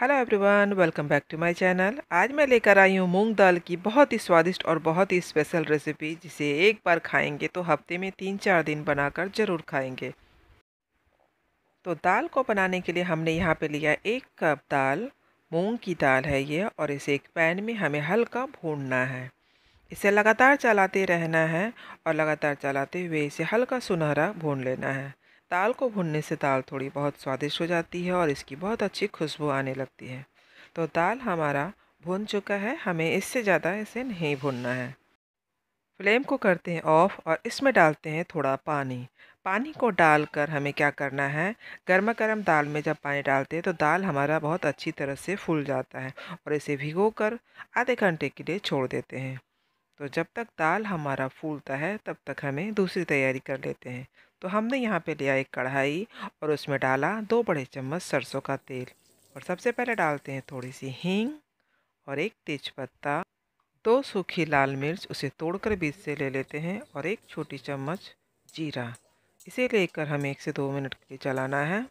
hello everyone welcome back to my channel आज मैं लेकर आई हूँ मूंग दाल की बहुत ही स्वादिष्ट और बहुत ही स्पेशल रेसिपी जिसे एक बार खाएंगे तो हफ्ते में तीन चार दिन बनाकर ज़रूर खाएंगे तो दाल को बनाने के लिए हमने यहाँ पे लिया एक कप दाल मूंग की दाल है ये और इसे एक पैन में हमें हल्का भूनना है इसे लगातार चलाते रहना है और लगातार चलाते हुए इसे हल्का सुनहरा भून लेना है दाल को भुनने से दाल थोड़ी बहुत स्वादिष्ट हो जाती है और इसकी बहुत अच्छी खुशबू आने लगती है तो दाल हमारा भुन चुका है हमें इससे ज़्यादा इसे नहीं भुनना है फ्लेम को करते हैं ऑफ़ और इसमें डालते हैं थोड़ा पानी पानी को डालकर हमें क्या करना है गर्मा गर्म दाल में जब पानी डालते हैं तो दाल हमारा बहुत अच्छी तरह से फूल जाता है और इसे भिगो कर आधे घंटे के लिए छोड़ देते हैं तो जब तक दाल हमारा फूलता है तब तक हमें दूसरी तैयारी कर लेते हैं तो हमने यहाँ पे लिया एक कढ़ाई और उसमें डाला दो बड़े चम्मच सरसों का तेल और सबसे पहले डालते हैं थोड़ी सी हींग और एक तेज़पत्ता दो सूखी लाल मिर्च उसे तोड़कर बीज से ले लेते हैं और एक छोटी चम्मच जीरा इसे लेकर हमें एक से दो मिनट के लिए चलाना है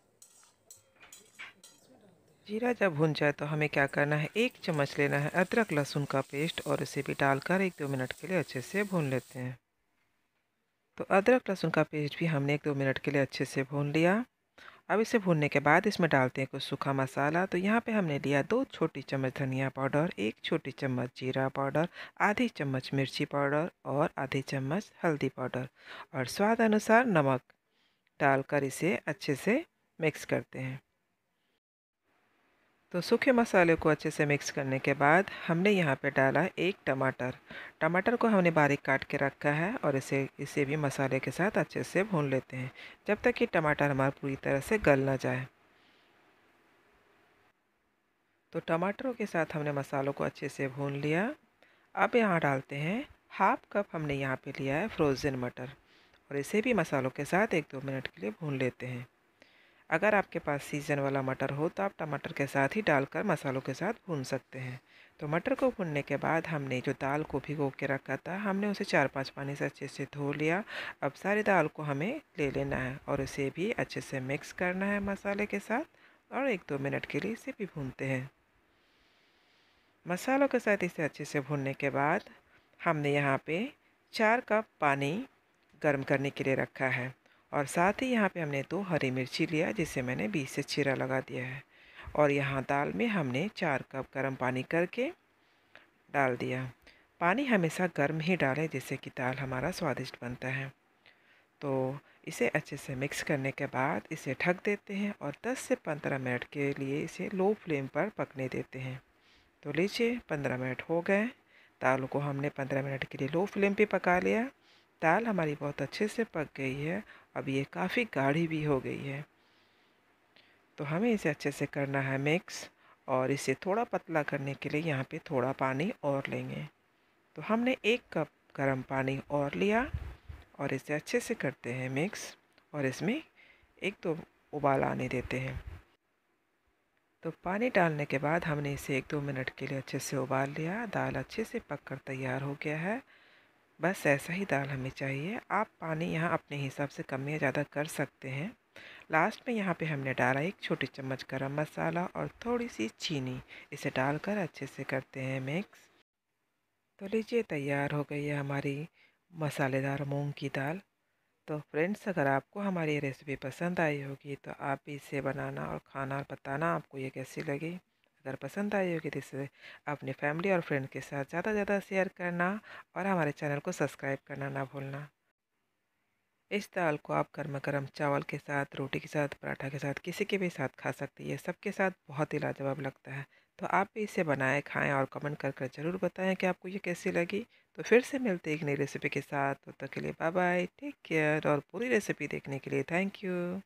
जीरा जब भुन जाए तो हमें क्या करना है एक चम्मच लेना है अदरक लहसुन का पेस्ट और इसे भी डालकर एक दो मिनट के लिए अच्छे से भून लेते हैं तो अदरक लहसुन का पेस्ट भी हमने एक दो मिनट के लिए अच्छे से भून लिया अब इसे भूनने के बाद इसमें डालते हैं कुछ सूखा मसाला तो यहाँ पे हमने लिया दो छोटी चम्मच धनिया पाउडर एक छोटी चम्मच जीरा पाउडर आधी चम्मच मिर्ची पाउडर और आधी चम्मच हल्दी पाउडर और स्वाद अनुसार नमक डालकर इसे अच्छे से मिक्स करते हैं तो सूखे मसाले को अच्छे से मिक्स करने के बाद हमने यहाँ पे डाला एक टमाटर टमाटर को हमने बारीक काट के रखा है और इसे इसे भी मसाले के साथ अच्छे से भून लेते हैं जब तक कि टमाटर हमारा पूरी तरह से गल ना जाए तो टमाटरों के साथ हमने मसालों को अच्छे से भून लिया अब यहाँ डालते हैं हाफ कप हमने यहाँ पे लिया है फ्रोज़न मटर और इसे भी मसालों के साथ एक दो मिनट के लिए भून लेते हैं अगर आपके पास सीजन वाला मटर हो तो आप टमाटर के साथ ही डालकर मसालों के साथ भून सकते हैं तो मटर को भूनने के बाद हमने जो दाल को भिगो के रखा था हमने उसे चार पांच पानी से अच्छे से धो लिया अब सारी दाल को हमें ले लेना है और उसे भी अच्छे से मिक्स करना है मसाले के साथ और एक दो मिनट के लिए इसे भी भूनते हैं मसालों के साथ इसे अच्छे से भूनने के बाद हमने यहाँ पे चार कप पानी गर्म करने के लिए रखा है और साथ ही यहाँ पे हमने दो हरी मिर्ची लिया जिसे मैंने बीच से चीरा लगा दिया है और यहाँ दाल में हमने चार कप गर्म पानी करके डाल दिया पानी हमेशा गर्म ही डालें जिससे कि दाल हमारा स्वादिष्ट बनता है तो इसे अच्छे से मिक्स करने के बाद इसे ढक देते हैं और 10 से 15 मिनट के लिए इसे लो फ्लेम पर पकने देते हैं तो लीजिए 15 मिनट हो गए दाल को हमने 15 मिनट के लिए लो फ्लेम पे पका लिया दाल हमारी बहुत अच्छे से पक गई है अब ये काफ़ी गाढ़ी भी हो गई है तो हमें इसे अच्छे से करना है मिक्स और इसे थोड़ा पतला करने के लिए यहाँ पे थोड़ा पानी और लेंगे तो हमने एक कप गर्म पानी और लिया और इसे अच्छे से करते हैं मिक्स और इसमें एक दो उबाल आने देते हैं तो पानी डालने के बाद हमने इसे एक दो मिनट के लिए अच्छे से उबाल लिया दाल अच्छे से पककर तैयार हो गया है बस ऐसा ही दाल हमें चाहिए आप पानी यहाँ अपने हिसाब से कम या ज़्यादा कर सकते हैं लास्ट में यहाँ पे हमने डाला एक छोटी चम्मच गरम मसाला और थोड़ी सी चीनी इसे डालकर अच्छे से करते हैं मिक्स तो लीजिए तैयार हो गई है हमारी मसालेदार मूंग की दाल तो फ्रेंड्स अगर आपको हमारी रेसिपी पसंद आई होगी तो आप भी इसे बनाना और खाना बताना आपको ये कैसी लगी अगर पसंद आई होगी तो इसे अपने फैमिली और फ्रेंड के साथ ज़्यादा से ज़्यादा शेयर करना और हमारे चैनल को सब्सक्राइब करना ना भूलना इस दाल को आप गर्मा गर्म चावल के साथ रोटी के साथ पराठा के साथ किसी के भी साथ खा सकते हैं सबके साथ बहुत ही लाजवाब लगता है तो आप भी इसे बनाएं खाएं और कमेंट कर कर ज़रूर बताएं कि आपको ये कैसी लगी तो फिर से मिलते हैं एक नई रेसिपी के साथ तब तो तक के लिए बाय बाय टेक केयर और पूरी रेसिपी देखने के लिए थैंक यू